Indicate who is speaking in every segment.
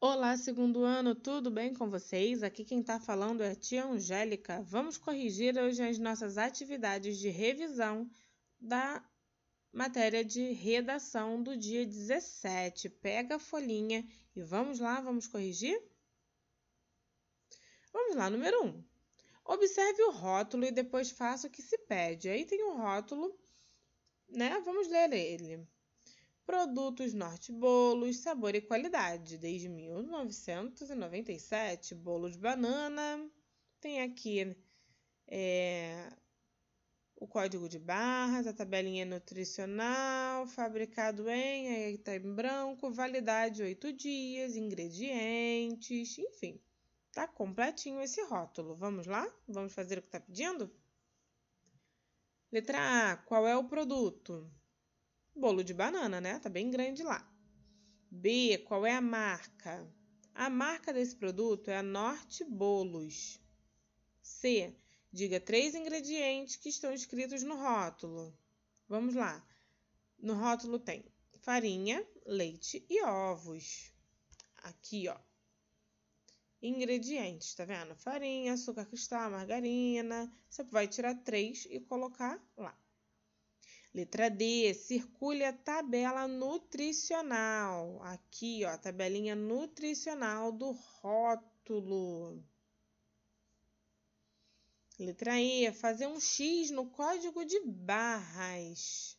Speaker 1: Olá, segundo ano, tudo bem com vocês? Aqui quem está falando é a tia Angélica. Vamos corrigir hoje as nossas atividades de revisão da matéria de redação do dia 17. Pega a folhinha e vamos lá, vamos corrigir? Vamos lá, número 1. Um. Observe o rótulo e depois faça o que se pede. Aí tem o um rótulo, né? Vamos ler ele. Produtos Norte Bolos, sabor e qualidade. Desde 1997, bolo de banana. Tem aqui é, o código de barras, a tabelinha nutricional, fabricado em, aí está em branco, validade 8 dias, ingredientes, enfim. Tá completinho esse rótulo. Vamos lá? Vamos fazer o que tá pedindo? Letra A, qual é o produto? Bolo de banana, né? Tá bem grande lá. B, qual é a marca? A marca desse produto é a Norte Bolos. C, diga três ingredientes que estão escritos no rótulo. Vamos lá. No rótulo tem farinha, leite e ovos. Aqui, ó. Ingredientes, tá vendo? Farinha, açúcar cristal, margarina. Você vai tirar três e colocar lá. Letra D, circule a tabela nutricional. Aqui, ó, a tabelinha nutricional do rótulo. Letra E, fazer um X no código de barras.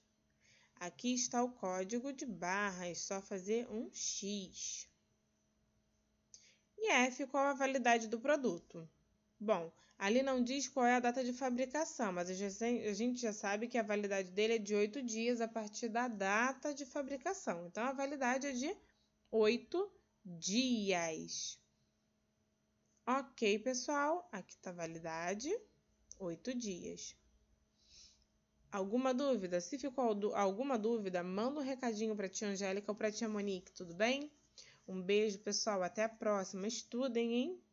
Speaker 1: Aqui está o código de barras, só fazer um X. E F, qual a validade do produto? Bom, ali não diz qual é a data de fabricação, mas a gente já sabe que a validade dele é de 8 dias a partir da data de fabricação. Então, a validade é de 8 dias. Ok, pessoal, aqui está a validade, 8 dias. Alguma dúvida? Se ficou alguma dúvida, manda um recadinho para a tia Angélica ou para a tia Monique, tudo bem? Um beijo, pessoal, até a próxima. Estudem, hein?